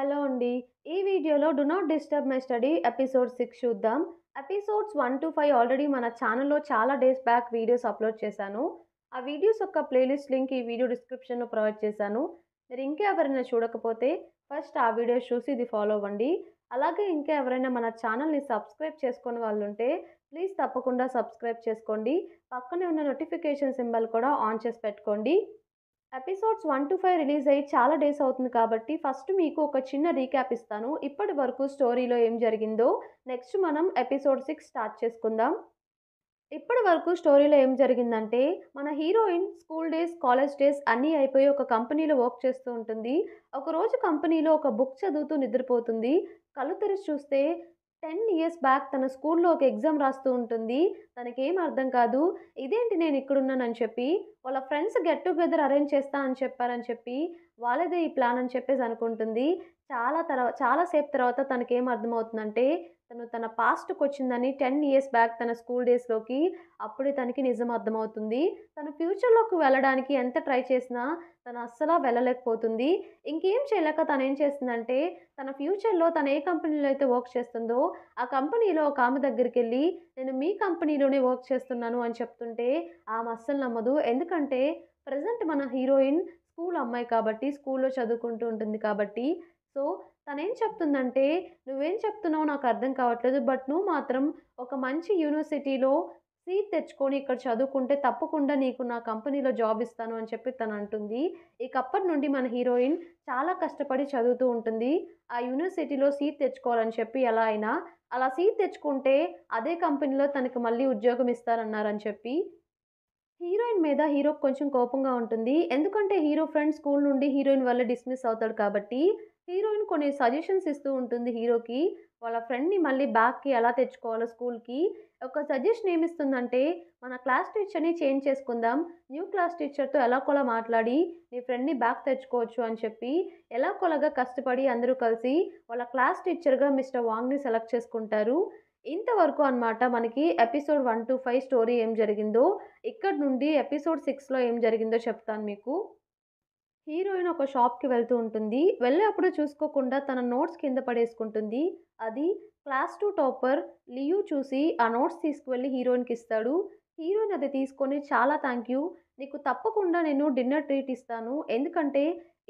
hello అండి ఈ వీడియోలో do not disturb my study episode six చూద్దాం episodes one two five already మన ఛానల్లో చాలా డేస్ బ్యాక్ వీడియోస్ అప్లోడ్ చేశాను ఆ వీడియోస్ యొక్క ప్లేలిస్ట్ లింక్ ఈ వీడియో డిస్క్రిప్షన్లో ప్రొవైడ్ చేశాను మీరు ఇంకా ఎవరైనా చూడకపోతే ఫస్ట్ ఆ వీడియోస్ చూసి ఇది ఫాలో అవ్వండి అలాగే ఇంకా ఎవరైనా మన ఛానల్ని సబ్స్క్రైబ్ చేసుకుని వాళ్ళు ఉంటే ప్లీజ్ తప్పకుండా సబ్స్క్రైబ్ చేసుకోండి పక్కనే ఉన్న నోటిఫికేషన్ సింబల్ కూడా ఆన్ చేసి పెట్టుకోండి episodes one two five release అయ్యి చాలా డేస్ అవుతుంది కాబట్టి ఫస్ట్ మీకు ఒక చిన్న రీక్యాప్ ఇస్తాను ఇప్పటి వరకు స్టోరీలో ఏం జరిగిందో నెక్స్ట్ మనం ఎపిసోడ్ సిక్స్ స్టార్ట్ చేసుకుందాం ఇప్పటి వరకు స్టోరీలో ఏం జరిగిందంటే మన heroine school days college days అన్నీ అయిపోయి ఒక కంపెనీలో వర్క్ చేస్తూ ఉంటుంది ఒకరోజు కంపెనీలో ఒక బుక్ చదువుతూ నిద్రపోతుంది కళ్ళు తెరిచి చూస్తే టెన్ ఇయర్స్ బ్యాక్ తన స్కూల్లో ఒక ఎగ్జామ్ రాస్తూ ఉంటుంది తనకేం అర్థం కాదు ఇదేంటి నేను ఇక్కడున్నానని చెప్పి వాళ్ళ ఫ్రెండ్స్ గెట్ టుగెదర్ అరేంజ్ చేస్తా అని చెప్పారని చెప్పి వాళ్ళదే ఈ ప్లాన్ అని చెప్పేసి అనుకుంటుంది చాలా తర్వా చాలాసేపు తర్వాత తనకేం అర్థమవుతుందంటే తను తన పాస్ట్కి వచ్చిందని టెన్ ఇయర్స్ బ్యాక్ తన స్కూల్ డేస్లోకి అప్పుడే తనకి నిజం అర్థమవుతుంది తన ఫ్యూచర్లోకి వెళ్ళడానికి ఎంత ట్రై చేసినా తను అస్సలు వెళ్ళలేకపోతుంది ఇంకేం చేయలేక తను ఏం చేస్తుందంటే తన ఫ్యూచర్లో తను ఏ కంపెనీలో అయితే వర్క్ చేస్తుందో ఆ కంపెనీలో ఒక ఆమె దగ్గరికి వెళ్ళి నేను మీ కంపెనీలోనే వర్క్ చేస్తున్నాను అని చెప్తుంటే ఆమె అస్సలు నమ్మదు ఎందుకంటే ప్రజెంట్ మన హీరోయిన్ స్కూల్ అమ్మాయి కాబట్టి స్కూల్లో చదువుకుంటూ ఉంటుంది కాబట్టి సో తనేం చెప్తుందంటే నువ్వేం చెప్తున్నావు నాకు అర్థం కావట్లేదు బట్ నువ్వు మాత్రం ఒక మంచి యూనివర్సిటీలో సీట్ తెచ్చుకొని ఇక్కడ చదువుకుంటే తప్పకుండా నీకు నా కంపెనీలో జాబ్ ఇస్తాను అని చెప్పి తను అంటుంది అప్పటి నుండి మన హీరోయిన్ చాలా కష్టపడి చదువుతూ ఉంటుంది ఆ యూనివర్సిటీలో సీట్ తెచ్చుకోవాలని చెప్పి ఎలా అయినా అలా సీట్ తెచ్చుకుంటే అదే కంపెనీలో తనకు మళ్ళీ ఉద్యోగం ఇస్తారన్నారని చెప్పి హీరోయిన్ మీద హీరో కొంచెం కోపంగా ఉంటుంది ఎందుకంటే హీరో ఫ్రెండ్ స్కూల్ నుండి హీరోయిన్ వల్ల డిస్మిస్ అవుతాడు కాబట్టి హీరోయిన్ కొన్ని సజెషన్స్ ఇస్తూ ఉంటుంది హీరోకి వాళ్ళ ఫ్రెండ్ని మళ్ళీ బ్యాక్కి ఎలా తెచ్చుకోవాలో స్కూల్కి ఒక సజెషన్ ఏమిస్తుందంటే మన క్లాస్ టీచర్ని చేంజ్ చేసుకుందాం న్యూ క్లాస్ టీచర్తో ఎలా కొలా మాట్లాడి నీ ఫ్రెండ్ని బ్యాక్ తెచ్చుకోవచ్చు అని చెప్పి ఎలా కొలగా కష్టపడి అందరూ కలిసి వాళ్ళ క్లాస్ టీచర్గా మిస్టర్ వాంగ్ని సెలెక్ట్ చేసుకుంటారు ఇంతవరకు అనమాట మనకి episode one two five story ఏం జరిగిందో ఇక్కడ నుండి ఎపిసోడ్ సిక్స్లో ఏం జరిగిందో చెప్తాను మీకు హీరోయిన్ ఒక షాప్కి వెళ్తూ ఉంటుంది వెళ్ళేప్పుడు చూసుకోకుండా తన నోట్స్ కింద పడేసుకుంటుంది అది క్లాస్ టూ టాపర్ లియూ చూసి ఆ నోట్స్ తీసుకువెళ్ళి హీరోయిన్కి ఇస్తాడు హీరోయిన్ అది తీసుకొని చాలా థ్యాంక్ యూ నీకు తప్పకుండా నేను డిన్నర్ ట్రీట్ ఇస్తాను ఎందుకంటే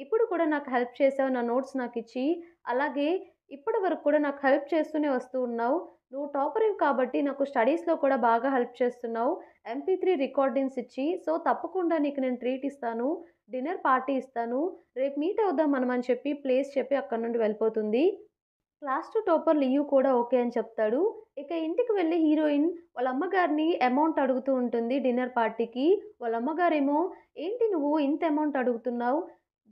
ఇప్పుడు కూడా నాకు హెల్ప్ చేసావు నా నోట్స్ నాకు ఇచ్చి అలాగే ఇప్పటి వరకు కూడా నాకు హెల్ప్ చేస్తూనే వస్తూ ఉన్నావు నువ్వు టాపర్వి కాబట్టి నాకు స్టడీస్లో కూడా బాగా హెల్ప్ చేస్తున్నావు ఎంపీ త్రీ రికార్డింగ్స్ ఇచ్చి సో తప్పకుండా నీకు నేను ట్రీట్ ఇస్తాను డిన్నర్ పార్టీ ఇస్తాను రేపు మీట్ అవుదాం మనం అని చెప్పి ప్లేస్ చెప్పి అక్కడ నుండి వెళ్ళిపోతుంది క్లాస్ టు టాపర్ లియు కూడా ఓకే అని చెప్తాడు ఇక ఇంటికి వెళ్ళి హీరోయిన్ వాళ్ళ అమ్మగారిని అమౌంట్ అడుగుతూ ఉంటుంది డిన్నర్ పార్టీకి వాళ్ళ అమ్మగారేమో ఏంటి నువ్వు ఇంత అమౌంట్ అడుగుతున్నావు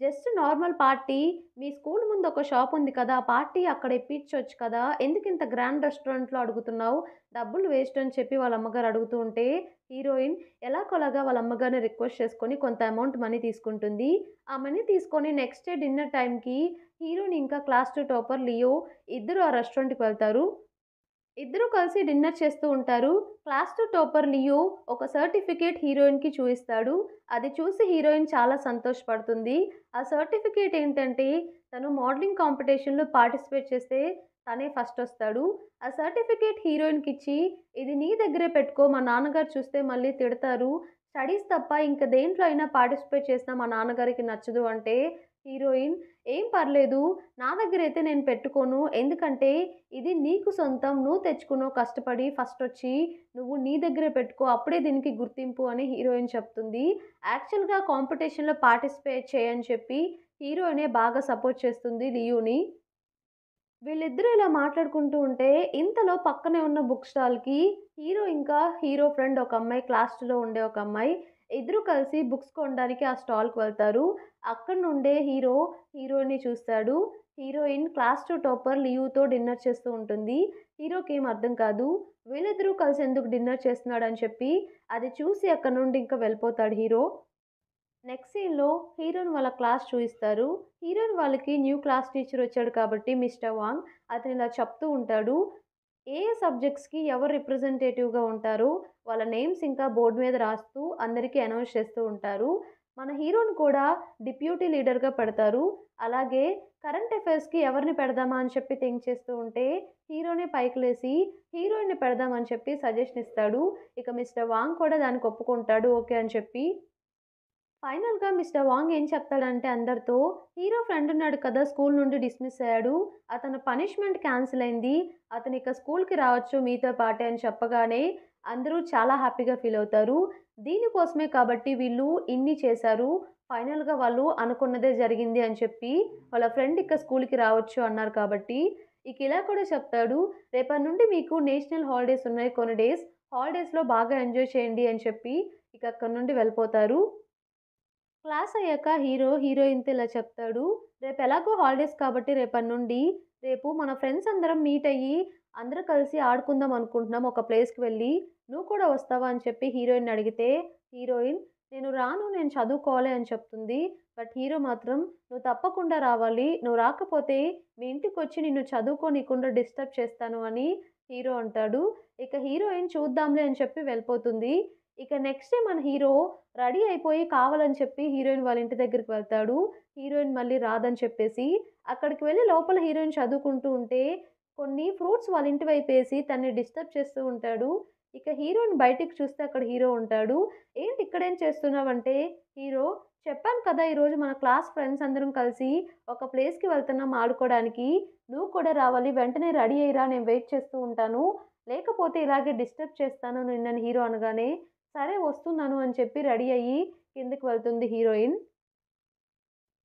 జస్ట్ నార్మల్ పార్టీ మీ స్కూల్ ముందు ఒక షాప్ ఉంది కదా పార్టీ అక్కడ ఇప్పించవచ్చు కదా ఎందుకు ఇంత గ్రాండ్ రెస్టారెంట్లో అడుగుతున్నావు డబ్బులు వేస్ట్ అని చెప్పి వాళ్ళ అమ్మగారు అడుగుతూ ఉంటే హీరోయిన్ ఎలాగోలాగా వాళ్ళ అమ్మగారిని రిక్వెస్ట్ చేసుకొని కొంత అమౌంట్ మనీ తీసుకుంటుంది ఆ మనీ తీసుకొని నెక్స్ట్ డే డిన్నర్ టైంకి హీరోయిన్ ఇంకా క్లాస్ టూ టాపర్ లియో ఇద్దరు ఆ రెస్టారెంట్కి వెళ్తారు ఇద్దరు కలిసి డిన్నర్ చేస్తూ ఉంటారు క్లాస్ టూ టోపర్ లియో ఒక సర్టిఫికేట్ హీరోయిన్కి చూపిస్తాడు అది చూసి హీరోయిన్ చాలా సంతోషపడుతుంది ఆ సర్టిఫికేట్ ఏంటంటే తను మోడలింగ్ కాంపిటీషన్లో పార్టిసిపేట్ చేస్తే తనే ఫస్ట్ వస్తాడు ఆ సర్టిఫికేట్ హీరోయిన్కి ఇచ్చి ఇది నీ దగ్గరే పెట్టుకో మా నాన్నగారు చూస్తే మళ్ళీ తిడతారు స్టడీస్ తప్ప ఇంకా దేంట్లో అయినా పార్టిసిపేట్ చేసిన మా నాన్నగారికి నచ్చదు అంటే హీరోయిన్ ఏం పర్లేదు నా దగ్గర అయితే నేను పెట్టుకోను ఎందుకంటే ఇది నీకు సొంతం నువ్వు తెచ్చుకున్నావు కష్టపడి ఫస్ట్ వచ్చి నువ్వు నీ దగ్గరే పెట్టుకో అప్పుడే దీనికి గుర్తింపు అని హీరోయిన్ చెప్తుంది యాక్చువల్గా కాంపిటీషన్లో పార్టిసిపేట్ చేయని చెప్పి హీరోయినే బాగా సపోర్ట్ చేస్తుంది లియూని వీళ్ళిద్దరూ ఇలా మాట్లాడుకుంటూ ఉంటే ఇంతలో పక్కనే ఉన్న బుక్ స్టాల్కి హీరో ఇంకా హీరో ఫ్రెండ్ ఒక అమ్మాయి క్లాస్లో ఉండే ఒక అమ్మాయి ఇద్దరు కలిసి బుక్స్ కొనడానికి ఆ స్టాల్కి వెళ్తారు అక్కడ నుండే హీరో హీరోయిన్ని చూస్తాడు హీరోయిన్ క్లాస్ టూ టాపర్ లీవ్తో డిన్నర్ చేస్తూ ఉంటుంది హీరోకి ఏం అర్థం కాదు వీళ్ళిద్దరూ కలిసి ఎందుకు డిన్నర్ చేస్తున్నాడు అని చెప్పి అది చూసి అక్కడ నుండి ఇంకా వెళ్ళిపోతాడు హీరో నెక్స్ట్ సీన్లో హీరోయిన్ వాళ్ళ క్లాస్ చూపిస్తారు హీరోయిన్ వాళ్ళకి న్యూ క్లాస్ టీచర్ వచ్చాడు కాబట్టి మిస్టర్ వాంగ్ అతను ఇలా చెప్తూ ఉంటాడు ఏ సబ్జెక్ట్స్కి ఎవరు రిప్రజెంటేటివ్గా ఉంటారు వాళ్ళ నేమ్స్ ఇంకా బోర్డు మీద రాస్తూ అందరికీ అనౌన్స్ చేస్తూ ఉంటారు మన హీరోని కూడా డిప్యూటీ లీడర్గా పెడతారు అలాగే కరెంట్ అఫైర్స్కి ఎవరిని పెడదామా అని చెప్పి థింక్ చేస్తూ ఉంటే హీరోనే పైకి లేసి హీరోయిన్ని పెడదామని చెప్పి సజెషన్ ఇస్తాడు ఇక మిస్టర్ వాంగ్ కూడా దానికి ఒప్పుకుంటాడు ఓకే అని చెప్పి ఫైనల్గా మిస్టర్ వాంగ్ ఏం చెప్తాడంటే అందరితో హీరో ఫ్రెండ్ ఉన్నాడు కదా స్కూల్ నుండి డిస్మిస్ అయ్యాడు అతను పనిష్మెంట్ క్యాన్సిల్ అయింది అతను ఇక స్కూల్కి రావచ్చు మీతో పాటే అని చెప్పగానే అందరూ చాలా హ్యాపీగా ఫీల్ అవుతారు దీనికోసమే కాబట్టి వీళ్ళు ఇన్ని చేశారు ఫైనల్గా వాళ్ళు అనుకున్నదే జరిగింది అని చెప్పి వాళ్ళ ఫ్రెండ్ ఇక స్కూల్కి రావచ్చు అన్నారు కాబట్టి ఇక ఇలా కూడా చెప్తాడు రేపటి నుండి మీకు నేషనల్ హాలిడేస్ ఉన్నాయి కొన్ని డేస్ హాలిడేస్లో బాగా ఎంజాయ్ చేయండి అని చెప్పి ఇక అక్కడ నుండి వెళ్ళిపోతారు క్లాస్ అయ్యాక హీరో హీరోయిన్తో ఇలా చెప్తాడు రేపు ఎలాగో హాలిడేస్ కాబట్టి రేపటి నుండి రేపు మన ఫ్రెండ్స్ అందరం మీట్ అయ్యి అందరం కలిసి ఆడుకుందాం అనుకుంటున్నాం ఒక ప్లేస్కి వెళ్ళి నువ్వు కూడా వస్తావా అని చెప్పి హీరోయిన్ అడిగితే హీరోయిన్ నేను రాను నేను చదువుకోవాలి అని చెప్తుంది బట్ హీరో మాత్రం నువ్వు తప్పకుండా రావాలి నువ్వు రాకపోతే మీ ఇంటికి వచ్చి నిన్ను చదువుకోనికుండా డిస్టర్బ్ చేస్తాను అని హీరో అంటాడు ఇక హీరోయిన్ చూద్దాంలే అని చెప్పి వెళ్ళిపోతుంది ఇక నెక్స్ట్ డే మన హీరో రెడీ అయిపోయి కావాలని చెప్పి హీరోయిన్ వాళ్ళ ఇంటి దగ్గరికి వెళ్తాడు హీరోయిన్ మళ్ళీ రాదని చెప్పేసి అక్కడికి వెళ్ళి లోపల హీరోయిన్ చదువుకుంటూ ఉంటే కొన్ని ఫ్రూట్స్ వాళ్ళ ఇంటి వైపు వేసి తన్ని డిస్టర్బ్ చేస్తూ ఉంటాడు ఇక హీరోయిన్ బయటికి చూస్తే అక్కడ హీరో ఉంటాడు ఏంటి ఇక్కడేం చేస్తున్నావంటే హీరో చెప్పాను కదా ఈరోజు మన క్లాస్ ఫ్రెండ్స్ అందరం కలిసి ఒక ప్లేస్కి వెళ్తున్నాం ఆడుకోవడానికి నువ్వు కూడా రావాలి వెంటనే రెడీ అయ్యిరా నేను వెయిట్ చేస్తూ ఉంటాను లేకపోతే ఇలాగే డిస్టర్బ్ చేస్తాను నిన్న హీరో అనగానే సరే వస్తున్నాను అని చెప్పి రెడీ అయ్యి కిందకు వెళ్తుంది హీరోయిన్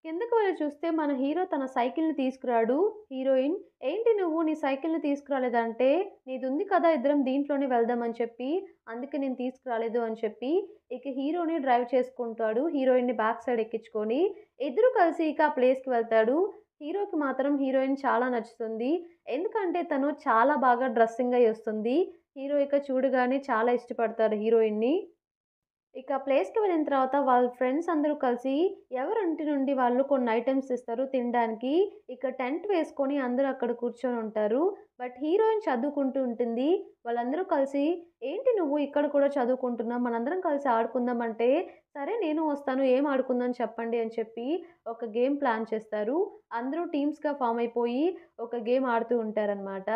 కిందకు వెళ్ళి చూస్తే మన హీరో తన సైకిల్ని తీసుకురాడు హీరోయిన్ ఏంటి నువ్వు నీ సైకిల్ని తీసుకురాలేదంటే నీదుంది కదా ఇద్దరం దీంట్లోనే వెళ్దామని చెప్పి అందుకే నేను తీసుకురాలేదు అని చెప్పి ఇక హీరోని డ్రైవ్ చేసుకుంటాడు హీరోయిన్ని బ్యాక్ సైడ్ ఎక్కించుకొని ఇద్దరు కలిసి ఇక ఆ ప్లేస్కి వెళ్తాడు హీరోకి మాత్రం హీరోయిన్ చాలా నచ్చుతుంది ఎందుకంటే తను చాలా బాగా డ్రెస్సింగ్ అయి వస్తుంది హీరో ఇక చూడగానే చాలా ఇష్టపడతారు హీరోయిన్ని ఇక ప్లేస్కి వెళ్ళిన తర్వాత వాళ్ళ ఫ్రెండ్స్ అందరూ కలిసి ఎవరింటి నుండి వాళ్ళు కొన్ని ఐటమ్స్ ఇస్తారు తినడానికి ఇక టెంట్ వేసుకొని అందరూ అక్కడ కూర్చొని ఉంటారు బట్ హీరోయిన్ చదువుకుంటూ ఉంటుంది వాళ్ళందరూ కలిసి ఏంటి నువ్వు ఇక్కడ కూడా చదువుకుంటున్నావు మనందరం కలిసి ఆడుకుందాం అంటే సరే నేను వస్తాను ఏం ఆడుకుందని చెప్పండి అని చెప్పి ఒక గేమ్ ప్లాన్ చేస్తారు అందరూ టీమ్స్గా ఫామ్ అయిపోయి ఒక గేమ్ ఆడుతూ ఉంటారనమాట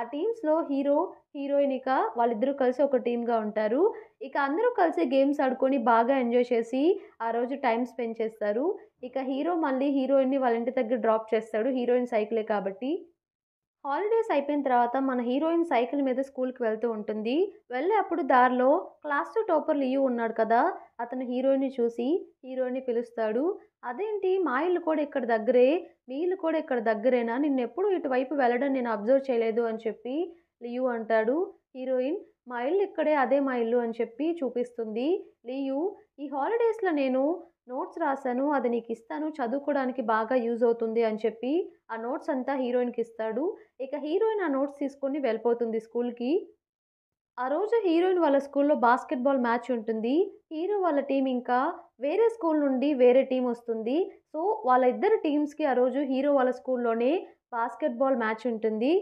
ఆ టీమ్స్లో హీరో హీరోయిన్ ఇక వాళ్ళిద్దరూ కలిసి ఒక టీమ్గా ఉంటారు ఇక అందరూ కలిసి గేమ్స్ ఆడుకొని బాగా ఎంజాయ్ చేసి ఆ రోజు టైం స్పెండ్ చేస్తారు ఇక హీరో మళ్ళీ హీరోయిన్ని వాళ్ళ ఇంటి దగ్గర డ్రాప్ చేస్తాడు హీరోయిన్ సైకిలే కాబట్టి హాలిడేస్ అయిపోయిన తర్వాత మన హీరోయిన్ సైకిల్ మీద స్కూల్కి వెళ్తూ ఉంటుంది వెళ్ళే అప్పుడు దారిలో క్లాస్ టూ టోపర్ లియు ఉన్నాడు కదా అతను హీరోయిన్ని చూసి హీరోయిన్ని పిలుస్తాడు అదేంటి మా ఇల్లు కూడా ఇక్కడ దగ్గరే మీ ఇల్లు కూడా ఇక్కడ దగ్గరేనా నిన్నెప్పుడు ఇటువైపు వెళ్ళడం నేను అబ్జర్వ్ చేయలేదు అని చెప్పి లియు అంటాడు హీరోయిన్ మా ఇల్లు ఇక్కడే అదే మా ఇల్లు అని చెప్పి చూపిస్తుంది లీయు ఈ హాలిడేస్లో నేను నోట్స్ రాశాను అది నీకు ఇస్తాను చదువుకోవడానికి బాగా యూజ్ అవుతుంది అని చెప్పి ఆ నోట్స్ అంతా హీరోయిన్కి ఇస్తాడు ఇక హీరోయిన్ ఆ నోట్స్ తీసుకొని వెళ్ళిపోతుంది స్కూల్కి ఆ రోజు హీరోయిన్ వాళ్ళ స్కూల్లో బాస్కెట్బాల్ మ్యాచ్ ఉంటుంది హీరో వాళ్ళ టీం ఇంకా వేరే స్కూల్ నుండి వేరే టీం వస్తుంది సో వాళ్ళ ఇద్దరు టీమ్స్కి ఆ రోజు హీరో వాళ్ళ స్కూల్లోనే బాస్కెట్బాల్ మ్యాచ్ ఉంటుంది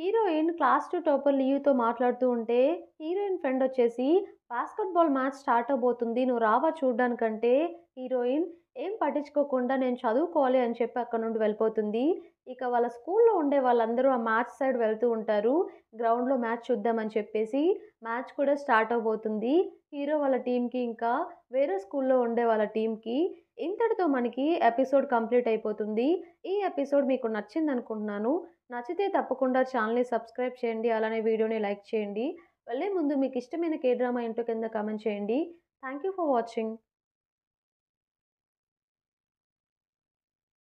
హీరోయిన్ క్లాస్ టు టాపర్ లీవ్తో మాట్లాడుతూ ఉంటే హీరోయిన్ ఫ్రెండ్ వచ్చేసి బాస్కెట్బాల్ మ్యాచ్ స్టార్ట్ అవబోతుంది నువ్వు రావా చూడడానికంటే హీరోయిన్ ఏం పట్టించుకోకుండా నేను చదువుకోవాలి అని చెప్పి అక్కడ నుండి వెళ్ళిపోతుంది ఇక వాళ్ళ స్కూల్లో ఉండే వాళ్ళందరూ ఆ మ్యాచ్ సైడ్ వెళ్తూ ఉంటారు గ్రౌండ్లో మ్యాచ్ చూద్దామని చెప్పేసి మ్యాచ్ కూడా స్టార్ట్ అవబోతుంది హీరో వాళ్ళ టీంకి ఇంకా వేరే స్కూల్లో ఉండే వాళ్ళ టీంకి ఇంతటితో మనకి ఎపిసోడ్ కంప్లీట్ అయిపోతుంది ఈ ఎపిసోడ్ మీకు నచ్చింది అనుకుంటున్నాను నచ్చితే తప్పకుండా ఛానల్ని సబ్స్క్రైబ్ చేయండి అలానే వీడియోని లైక్ చేయండి వెళ్ళే ముందు మీకు ఇష్టమైన కే డ్రామా ఏంటో కింద కామెంట్ చేయండి థ్యాంక్ యూ ఫర్ వాచింగ్